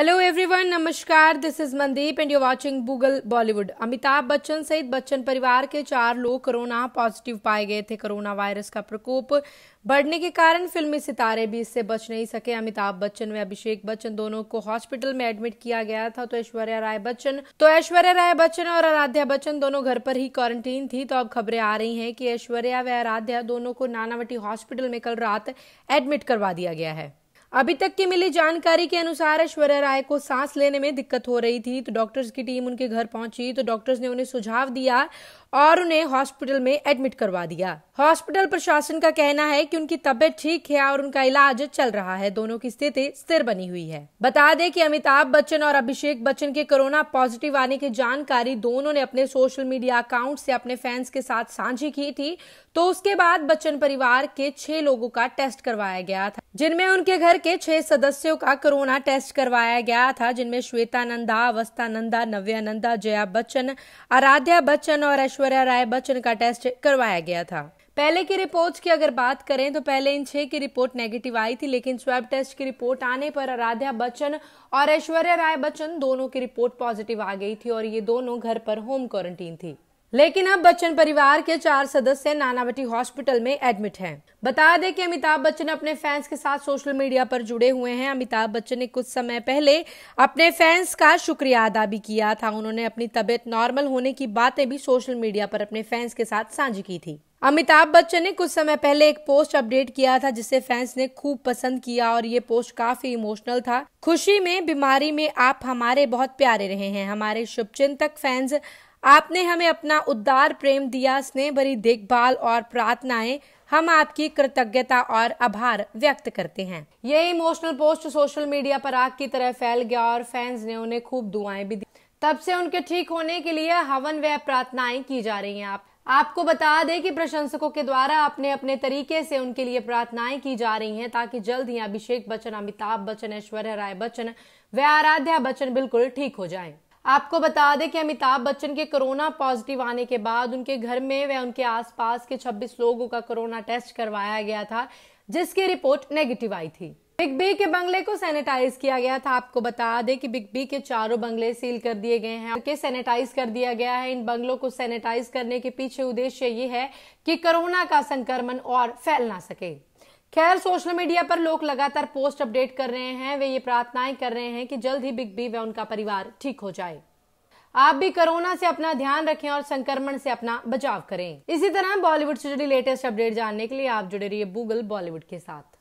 Hello everyone नमस्कार this is Mandeep and you watching Google Bollywood Amitabh Bachchan सहित बच्चन परिवार के चार लोग कोरोना पॉजिटिव पाए गए थे कोरोना वायरस का प्रकोप बढ़ने के कारण फिल्मी सितारे भी इससे बच नहीं सके अमिताभ बच्चन व अभिषेक बच्चन दोनों को हॉस्पिटल में एडमिट किया गया था तो ऐश्वर्या राय बच्चन तो ऐश्वर्या राय बच्चन और आराध्या बच्चन दोनों घर पर ही क्वारंटीन थी तो अब खबरें आ रही हैं कि ऐश्वर्या व आराध्या दोनों को नानावटी हॉस्पिटल में कल रात एडमिट करवा दिया गया है अभी तक की मिली जानकारी के अनुसार ऐश्वर्या राय को सांस लेने में दिक्कत हो रही थी तो डॉक्टर्स की टीम उनके घर पहुंची तो डॉक्टर्स ने उन्हें सुझाव दिया और उन्हें हॉस्पिटल में एडमिट करवा दिया हॉस्पिटल प्रशासन का कहना है कि उनकी तबियत ठीक है और उनका इलाज चल रहा है दोनों की स्थिति स्थिर बनी हुई है बता दें कि अमिताभ बच्चन और अभिषेक बच्चन के कोरोना पॉजिटिव आने की जानकारी दोनों ने अपने सोशल मीडिया अकाउंट से अपने फैंस के साथ साझी की थी तो उसके बाद बच्चन परिवार के छह लोगों का टेस्ट करवाया गया था जिनमें उनके घर के छह सदस्यों का कोरोना टेस्ट करवाया गया था जिनमें श्वेता नंदा अवस्था नंदा नव्या नंदा जया बच्चन आराध्या बच्चन और ऐश्वर्या राय बच्चन का टेस्ट करवाया गया था पहले की रिपोर्ट की अगर बात करें तो पहले इन छह की रिपोर्ट नेगेटिव आई थी लेकिन स्वैब टेस्ट की रिपोर्ट आने पर आराध्या बच्चन और ऐश्वर्या राय बच्चन दोनों की रिपोर्ट पॉजिटिव आ गई थी और ये दोनों घर पर होम क्वारंटीन थी लेकिन अब बच्चन परिवार के चार सदस्य नानावटी हॉस्पिटल में एडमिट हैं। बता दें कि अमिताभ बच्चन अपने फैंस के साथ सोशल मीडिया पर जुड़े हुए हैं अमिताभ बच्चन ने कुछ समय पहले अपने फैंस का शुक्रिया अदा भी किया था उन्होंने अपनी तबीयत नॉर्मल होने की बातें भी सोशल मीडिया पर अपने फैंस के साथ साझी की थी अमिताभ बच्चन ने कुछ समय पहले एक पोस्ट अपडेट किया था जिसे फैंस ने खूब पसंद किया और ये पोस्ट काफी इमोशनल था खुशी में बीमारी में आप हमारे बहुत प्यारे रहे हैं हमारे शुभचिंतक फैंस आपने हमें अपना उद्दार प्रेम दिया स्नेह भरी देखभाल और प्रार्थनाएं हम आपकी कृतज्ञता और आभार व्यक्त करते हैं ये इमोशनल पोस्ट सोशल मीडिया पर आग की तरह फैल गया और फैंस ने उन्हें खूब दुआएं भी दी तब से उनके ठीक होने के लिए हवन व प्रार्थनाएं की जा रही हैं आप आपको बता दें कि प्रशंसकों के द्वारा अपने अपने तरीके से उनके लिए प्रार्थनाएं की जा रही हैं ताकि जल्द ही अभिषेक बच्चन अमिताभ बच्चन ऐश्वर्या राय बच्चन व आराध्या बच्चन बिल्कुल ठीक हो जाएं। आपको बता दें कि अमिताभ बच्चन के कोरोना पॉजिटिव आने के बाद उनके घर में व उनके आसपास के 26 लोगों का कोरोना टेस्ट करवाया गया था जिसकी रिपोर्ट नेगेटिव आई थी बिग बी के बंगले को सैनिटाइज किया गया था आपको बता दें कि बिग बी के चारों बंगले सील कर दिए गए हैं के सैनिटाइज कर दिया गया है इन बंगलों को सैनिटाइज करने के पीछे उद्देश्य ये है कि कोरोना का संक्रमण और फैल ना सके खैर सोशल मीडिया पर लोग लगातार पोस्ट अपडेट कर रहे हैं वे ये प्रार्थनाएं कर रहे हैं कि जल्द ही बिग बी व उनका परिवार ठीक हो जाए आप भी कोरोना से अपना ध्यान रखें और संक्रमण से अपना बचाव करें इसी तरह बॉलीवुड से जुड़ी लेटेस्ट अपडेट जानने के लिए आप जुड़े रहिए गूगल बॉलीवुड के साथ